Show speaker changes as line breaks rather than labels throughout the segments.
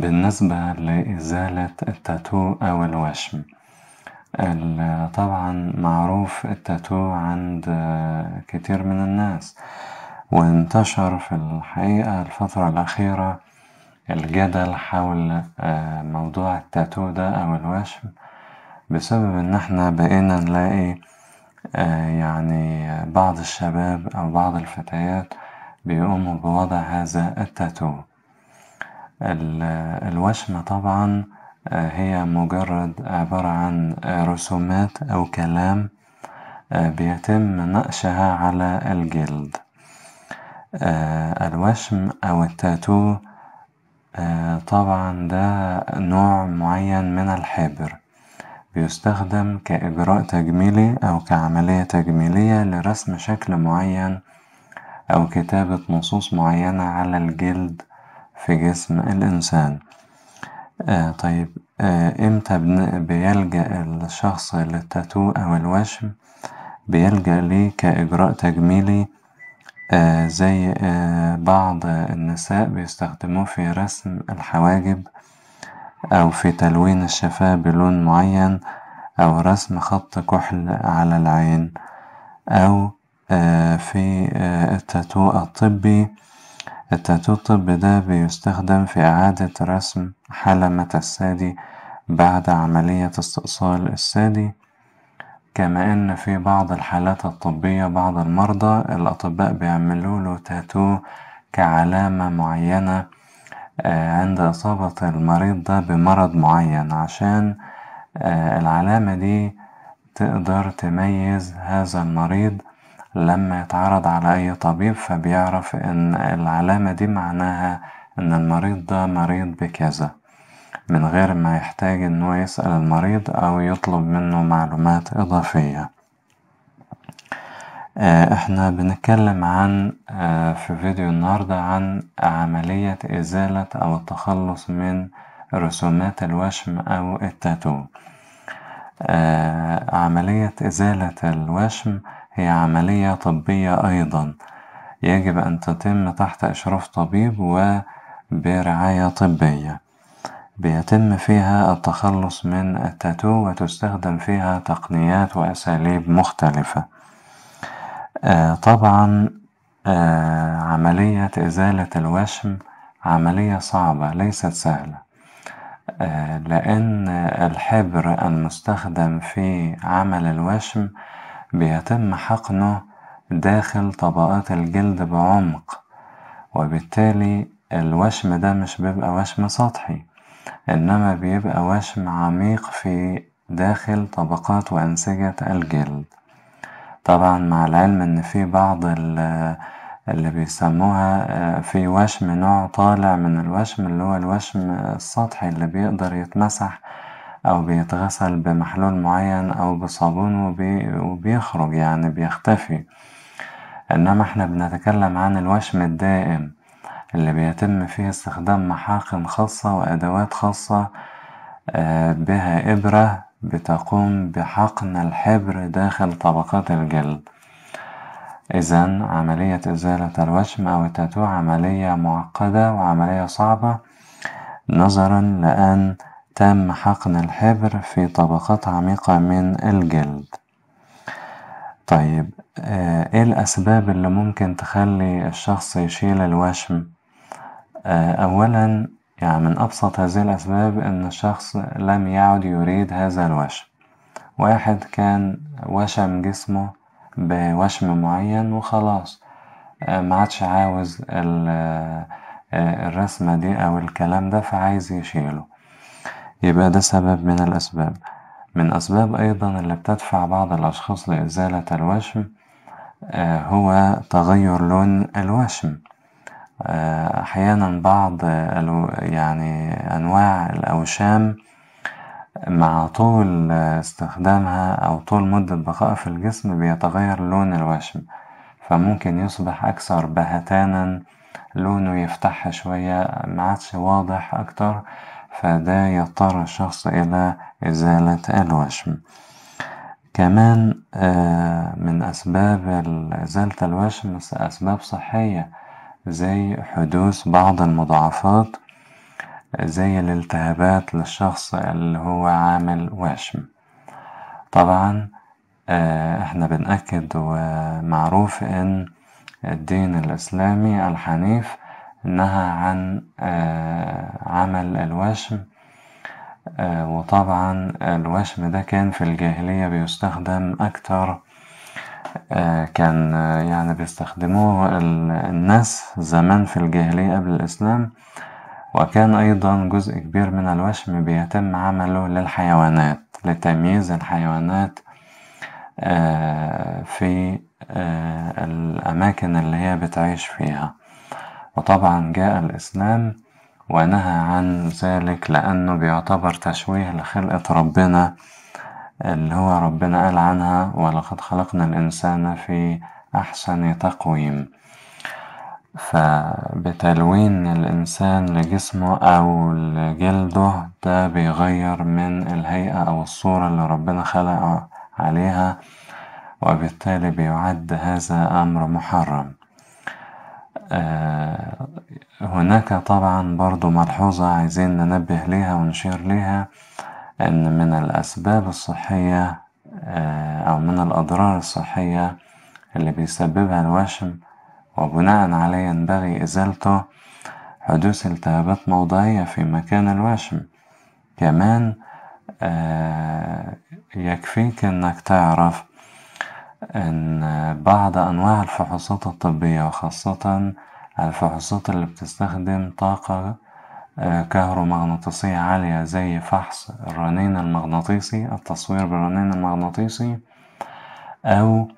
بالنسبة لإزالة التاتو أو الوشم طبعا معروف التاتو عند كتير من الناس وانتشر في الحقيقة الفترة الأخيرة الجدل حول آه، موضوع التاتو ده أو الوشم بسبب إن احنا بقينا نلاقي آه، يعني بعض الشباب أو بعض الفتيات بيقوموا بوضع هذا التاتو الوشم طبعا آه، هي مجرد عبارة عن رسومات أو كلام آه، بيتم نقشها على الجلد آه، الوشم أو التاتو طبعا ده نوع معين من الحبر بيستخدم كإجراء تجميلي أو كعملية تجميلية لرسم شكل معين أو كتابة نصوص معينة على الجلد في جسم الإنسان آه طيب آه إمتى بيلجأ الشخص للتاتو أو الوشم بيلجأ ليه كإجراء تجميلي آه زي آه بعض النساء بيستخدموه في رسم الحواجب أو في تلوين الشفاه بلون معين أو رسم خط كحل على العين أو آه في آه، التاتو الطبي الطبي ده بيستخدم في إعادة رسم حلمة الثدي بعد عملية استئصال الثدي كما إن في بعض الحالات الطبية بعض المرضى الأطباء بيعملوله تاتو كعلامة معينة آه، عند إصابة المريض ده بمرض معين عشان آه، العلامة دي تقدر تميز هذا المريض لما يتعرض على أي طبيب فبيعرف إن العلامة دي معناها إن المريض ده مريض بكذا من غير ما يحتاج إنه يسأل المريض أو يطلب منه معلومات إضافية. آه، احنا بنتكلم عن آه، في فيديو النهاردة عن عملية إزالة أو التخلص من رسومات الوشم أو التاتو آه، عملية إزالة الوشم هي عملية طبية أيضا يجب أن تتم تحت إشراف طبيب وبرعاية طبية بيتم فيها التخلص من التاتو وتستخدم فيها تقنيات وأساليب مختلفة آه طبعا آه عملية إزالة الوشم عملية صعبة ليست سهلة آه لأن الحبر المستخدم في عمل الوشم بيتم حقنه داخل طبقات الجلد بعمق وبالتالي الوشم ده مش بيبقى وشم سطحي إنما بيبقى وشم عميق في داخل طبقات وأنسجة الجلد طبعا مع العلم إن في بعض اللي بيسموها آه، في وشم نوع طالع من الوشم اللي هو الوشم السطحي اللي بيقدر يتمسح أو بيتغسل بمحلول معين أو بصابون وبي وبيخرج يعني بيختفي إنما إحنا بنتكلم عن الوشم الدائم اللي بيتم فيه استخدام محاقن خاصة وأدوات خاصة آه، بها إبرة بتقوم بحقن الحبر داخل طبقات الجلد إذا عملية إزالة الوشم أو التاتو عملية معقدة وعملية صعبة نظرا لأن تم حقن الحبر في طبقات عميقة من الجلد طيب آه، ايه الأسباب اللي ممكن تخلي الشخص يشيل الوشم آه، أولا يعني من أبسط هذه الأسباب إن الشخص لم يعد يريد هذا الوشم واحد كان وشم جسمه بوشم معين وخلاص آه، عادش عاوز الرسمة دي أو الكلام ده فعايز يشيله يبقى ده سبب من الأسباب من أسباب أيضا اللي بتدفع بعض الأشخاص لإزالة الوشم آه، هو تغير لون الوشم آه، أحيانا بعض يعني أنواع الأوشام مع طول استخدامها أو طول مدة بقائها في الجسم بيتغير لون الوشم فممكن يصبح أكثر بهتانا لونه يفتح شوية معادش واضح أكتر فده يضطر الشخص إلى إزالة الوشم كمان آه، من أسباب إزالة الوشم أسباب صحية زي حدوث بعض المضاعفات زي الالتهابات للشخص اللي هو عامل وشم طبعا آه، احنا بنأكد ومعروف ان الدين الإسلامي الحنيف نهى عن آه، عمل الوشم آه، وطبعا الوشم ده كان في الجاهلية بيستخدم أكتر آه، كان يعني بيستخدموه الناس زمان في الجاهلية قبل الإسلام وكان أيضا جزء كبير من الوشم بيتم عمله للحيوانات لتمييز الحيوانات في الأماكن اللي هي بتعيش فيها وطبعا جاء الإسلام ونهى عن ذلك لأنه بيعتبر تشويه لخلقة ربنا اللي هو ربنا قال عنها ولقد خلقنا الإنسان في أحسن تقويم فبتلوين الإنسان لجسمه أو لجلده ده بيغير من الهيئة أو الصورة اللي ربنا خلقه عليها وبالتالي بيعد هذا أمر محرم آه، هناك طبعا برضو ملحوظة عايزين ننبه ليها ونشير ليها إن من الأسباب الصحية آه، أو من الأضرار الصحية اللي بيسببها الوشم وبناء عليه ينبغي إزالته حدوث التهابات موضعية في مكان الوشم كمان آه، يكفيك إنك تعرف إن بعض أنواع الفحوصات الطبية وخاصة الفحوصات اللي بتستخدم طاقة آه، كهرومغناطيسية عالية زي فحص الرنين المغناطيسي التصوير بالرنين المغناطيسي أو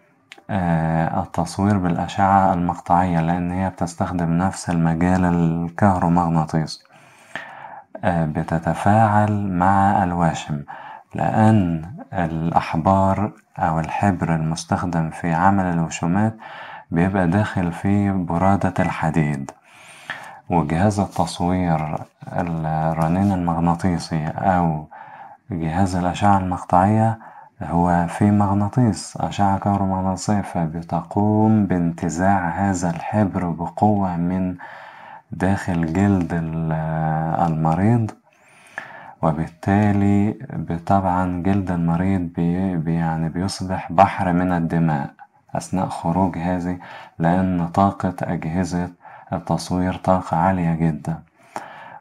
آه، التصوير بالأشعة المقطعية لأن هي بتستخدم نفس المجال الكهرومغناطيسي آه، بتتفاعل مع الواشم لأن الأحبار أو الحبر المستخدم في عمل الوشومات بيبقى داخل في برادة الحديد وجهاز التصوير الرنين المغناطيسي أو جهاز الأشعة المقطعية هو في مغناطيس أشعة كهرومغناطيسية فبتقوم بانتزاع هذا الحبر بقوة من داخل جلد المريض وبالتالي طبعا جلد المريض بي يعني بيصبح بحر من الدماء أثناء خروج هذه لأن طاقة أجهزة التصوير طاقة عالية جدا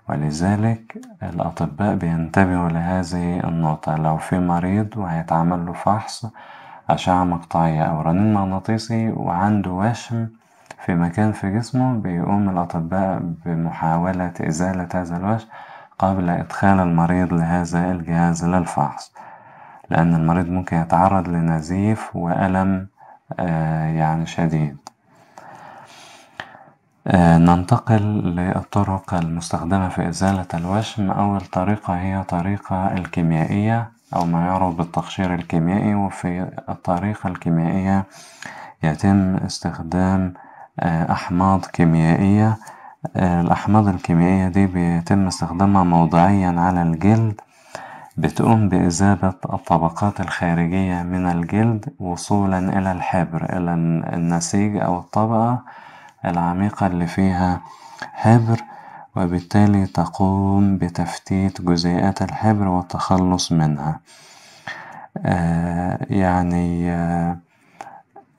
ولذلك الأطباء بينتبهوا لهذه النقطة لو في مريض وهيتعمل له فحص أشعة مقطعية أو رنين مغناطيسي وعنده وشم في مكان في جسمه بيقوم الأطباء بمحاولة إزالة هذا الوشم قبل إدخال المريض لهذا الجهاز للفحص لأن المريض ممكن يتعرض لنزيف وألم آه، يعني شديد آه، ننتقل للطرق المستخدمة في إزالة الوشم أول طريقة هي طريقة الكيميائية أو ما يعرف بالتقشير الكيميائي وفي الطريقة الكيميائية يتم استخدام آه، أحماض كيميائية الأحماض الكيميائية دي بيتم استخدامها موضعيا على الجلد بتقوم بإذابة الطبقات الخارجية من الجلد وصولا إلى الحبر إلى النسيج أو الطبقة العميقة اللي فيها حبر وبالتالي تقوم بتفتيت جزيئات الحبر والتخلص منها آه، يعني آه،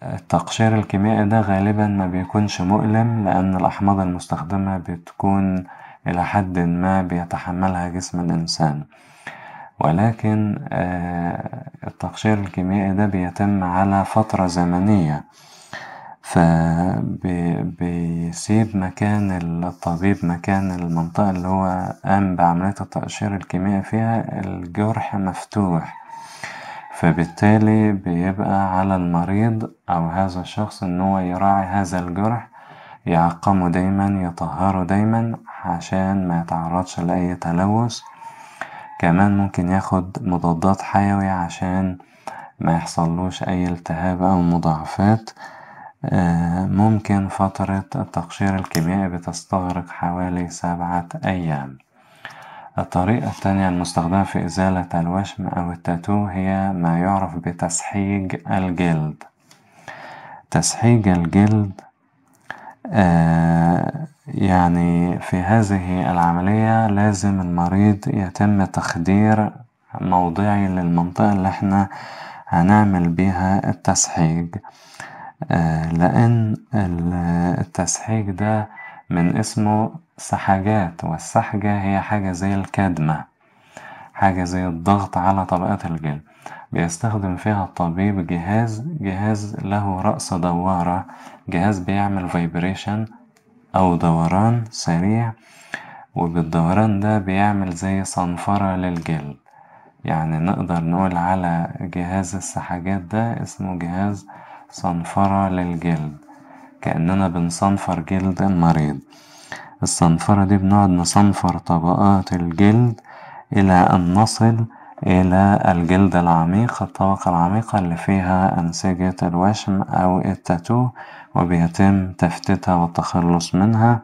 التقشير الكيميائي ده غالبا ما بيكونش مؤلم لأن الأحماض المستخدمة بتكون إلى حد ما بيتحملها جسم الإنسان ولكن آه، التقشير الكيميائي ده بيتم على فترة زمنية فبيسيب مكان الطبيب مكان المنطقة اللي هو قام بعملية التقشير الكيميائي فيها الجرح مفتوح فبالتالي بيبقى على المريض أو هذا الشخص إن هو يراعي هذا الجرح يعقمه دايما يطهره دايما عشان ما يتعرضش لأي تلوث كمان ممكن ياخد مضادات حيوية عشان ما يحصلوش أي التهاب أو مضاعفات آه، ممكن فترة التقشير الكيميائي بتستغرق حوالي سبعة أيام الطريقة الثانية المستخدمة في إزالة الوشم أو التاتو هي ما يعرف بتسحيج الجلد تسحيج الجلد آه يعني في هذه العملية لازم المريض يتم تخدير موضعي للمنطقة اللي احنا هنعمل بيها التسحيج آه لأن التسحيج ده من اسمه سحاجات والسحجة هي حاجة زي الكدمة حاجة زي الضغط على طبقات الجلد بيستخدم فيها الطبيب جهاز جهاز له رأس دوارة جهاز بيعمل فايبريشن أو دوران سريع وبالدوران ده بيعمل زي صنفرة للجلد يعني نقدر نقول على جهاز السحاجات ده اسمه جهاز صنفرة للجلد كأننا بنصنفر جلد المريض الصنفرة دي بنقعد نصنفر طبقات الجلد إلى أن نصل إلى الجلد العميق الطبقة العميقة اللي فيها أنسجة الوشم أو التاتو وبيتم تفتيتها والتخلص منها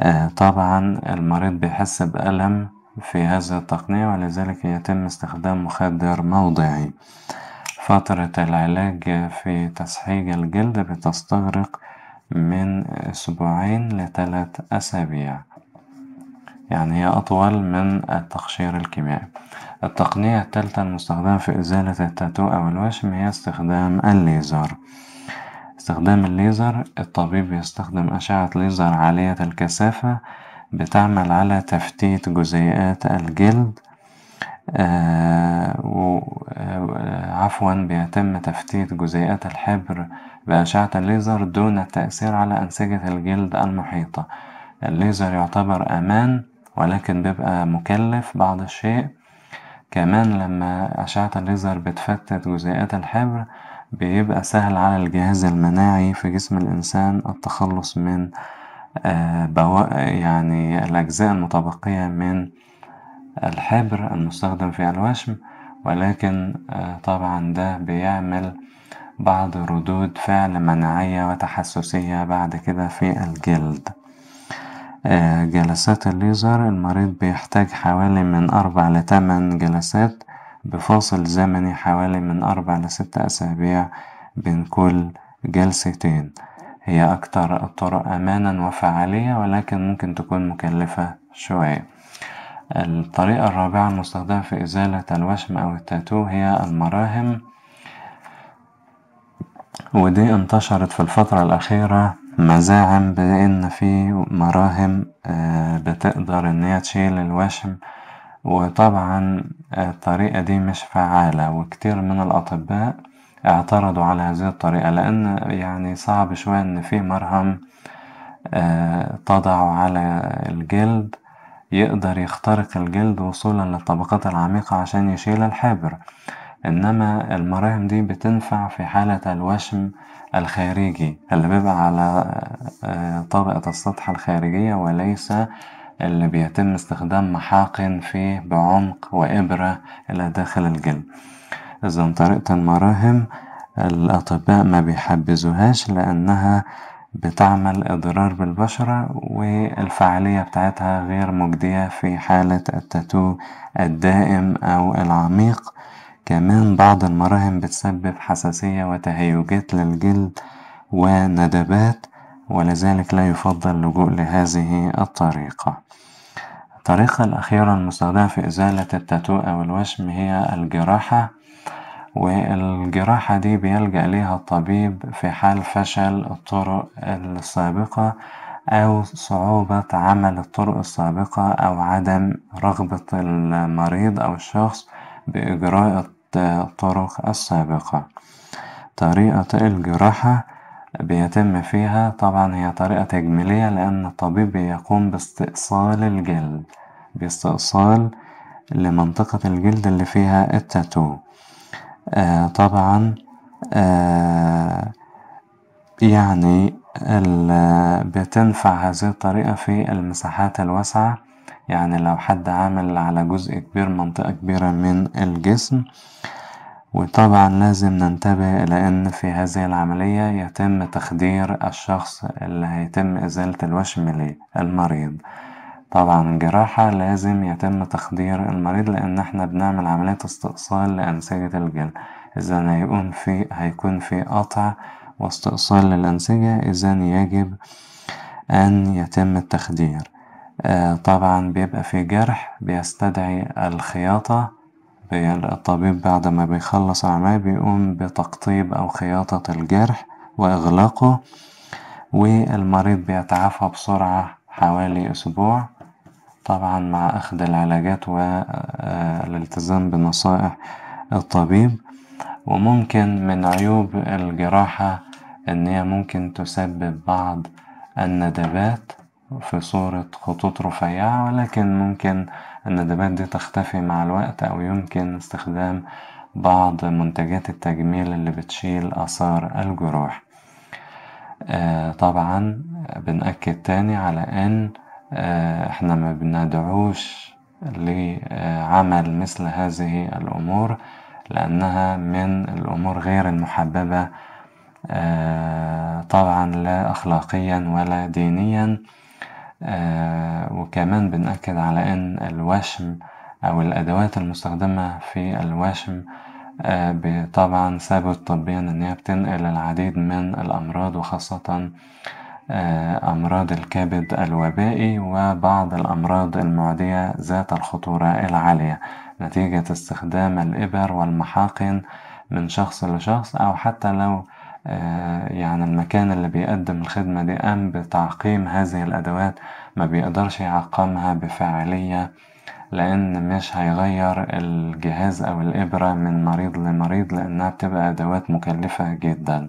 آه، طبعا المريض بيحس بألم في هذه التقنية ولذلك يتم استخدام مخدر موضعي فترة العلاج في تسحيج الجلد بتستغرق من أسبوعين لثلاث أسابيع يعني هي أطول من التقشير الكيميائي التقنية الثالثة المستخدمة في إزالة التاتو أو الوشم هي استخدام الليزر استخدام الليزر الطبيب يستخدم أشعة ليزر عالية الكثافة بتعمل على تفتيت جزيئات الجلد آه، آه، عفوا بيتم تفتيت جزيئات الحبر بأشعة الليزر دون التأثير على أنسجة الجلد المحيطة الليزر يعتبر أمان ولكن بيبقى مكلف بعض الشيء كمان لما أشعة الليزر بتفتت جزيئات الحبر بيبقى سهل على الجهاز المناعي في جسم الإنسان التخلص من آه، يعني الأجزاء المتبقية من الحبر المستخدم في الوشم ولكن آه، طبعا ده بيعمل بعض ردود فعل مناعية وتحسسية بعد كده في الجلد آه، جلسات الليزر المريض بيحتاج حوالي من أربع لتمن جلسات بفاصل زمني حوالي من أربع لست أسابيع بين كل جلستين هي أكتر الطرق أمانا وفعالية ولكن ممكن تكون مكلفة شوية الطريقة الرابعة المستخدمة في إزالة الوشم أو التاتو هي المراهم ودي انتشرت في الفترة الأخيرة مزاعم بأن في مراهم آه، بتقدر إن هي تشيل الوشم وطبعا الطريقة دي مش فعالة وكتير من الأطباء اعترضوا على هذه الطريقة لأن يعني صعب شوية إن في مرهم آه، تضع على الجلد يقدر يخترق الجلد وصولا للطبقات العميقة عشان يشيل الحبر إنما المراهم دي بتنفع في حالة الوشم الخارجي اللي بيبقى على آه، طبقة السطح الخارجية وليس اللي بيتم استخدام محاقن فيه بعمق وإبرة إلى داخل الجلد إذا طريقة المراهم الأطباء ما بيحبزوهاش لأنها بتعمل إضرار بالبشرة والفعالية بتاعتها غير مجدية في حالة التاتو الدائم أو العميق كمان بعض المراهم بتسبب حساسية وتهيجات للجلد وندبات ولذلك لا يفضل اللجوء لهذه الطريقة الطريقة الأخيرة المستخدمة في إزالة التاتو أو الوشم هي الجراحة والجراحة دي بيلجأ ليها الطبيب في حال فشل الطرق السابقة أو صعوبة عمل الطرق السابقة أو عدم رغبة المريض أو الشخص بإجراء الطرق السابقة طريقة الجراحة بيتم فيها طبعا هي طريقة تجميلية لأن الطبيب بيقوم باستئصال الجلد باستئصال لمنطقة الجلد اللي فيها التاتو آه، طبعا آه، يعني بتنفع هذه الطريقة في المساحات الواسعة يعني لو حد عامل على جزء كبير منطقة كبيرة من الجسم وطبعا لازم ننتبه لأن في هذه العملية يتم تخدير الشخص اللي هيتم إزالة الوشم ليه المريض طبعا جراحة لازم يتم تخدير المريض لأن احنا بنعمل عملية استئصال لأنسجة الجلد إذا هيكون في هيكون في قطع واستئصال للأنسجة إذا يجب أن يتم التخدير آه، طبعا بيبقى في جرح بيستدعي الخياطة الطبيب بعد ما بيخلص عملية بيقوم بتقطيب أو خياطة الجرح وإغلاقه والمريض بيتعافى بسرعة حوالي أسبوع طبعا مع أخذ العلاجات والالتزام بنصائح الطبيب وممكن من عيوب الجراحة إن هي ممكن تسبب بعض الندبات في صورة خطوط رفيعة ولكن ممكن الندبات دي تختفي مع الوقت أو يمكن استخدام بعض منتجات التجميل اللي بتشيل آثار الجروح آه طبعا بنأكد تاني على أن آه، احنا ما بندعوش لعمل مثل هذه الأمور لأنها من الأمور غير المحببة آه، طبعا لا أخلاقيا ولا دينيا آه، وكمان بنأكد على أن الوشم أو الأدوات المستخدمة في الوشم طبعا ثابت طبيا انها بتنقل العديد من الأمراض وخاصة آه، أمراض الكبد الوبائي وبعض الأمراض المعدية ذات الخطورة العالية نتيجة استخدام الإبر والمحاقن من شخص لشخص أو حتى لو آه، يعني المكان اللي بيقدم الخدمة دي قام بتعقيم هذه الأدوات ما بيقدرش يعقمها بفاعلية لأن مش هيغير الجهاز أو الإبرة من مريض لمريض لأنها بتبقى أدوات مكلفة جدا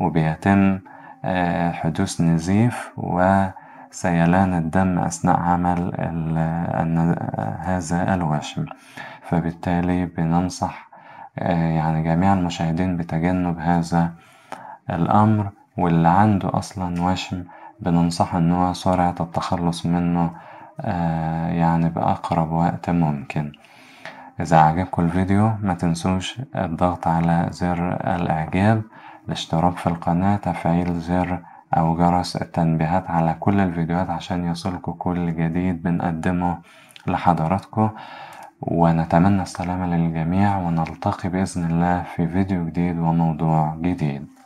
وبيتم آه، حدوث نزيف وسيلان الدم أثناء عمل هذا الوشم فبالتالي بننصح آه، يعني جميع المشاهدين بتجنب هذا الأمر واللي عنده أصلا وشم بننصحه أنه هو سرعة التخلص منه آه، يعني بأقرب وقت ممكن إذا عجبكم الفيديو ما تنسوش الضغط على زر الإعجاب الاشتراك في القناة تفعيل زر أو جرس التنبيهات على كل الفيديوهات عشان يصلكوا كل جديد بنقدمه لحضراتكم ونتمنى السلامة للجميع ونلتقي بإذن الله في فيديو جديد وموضوع جديد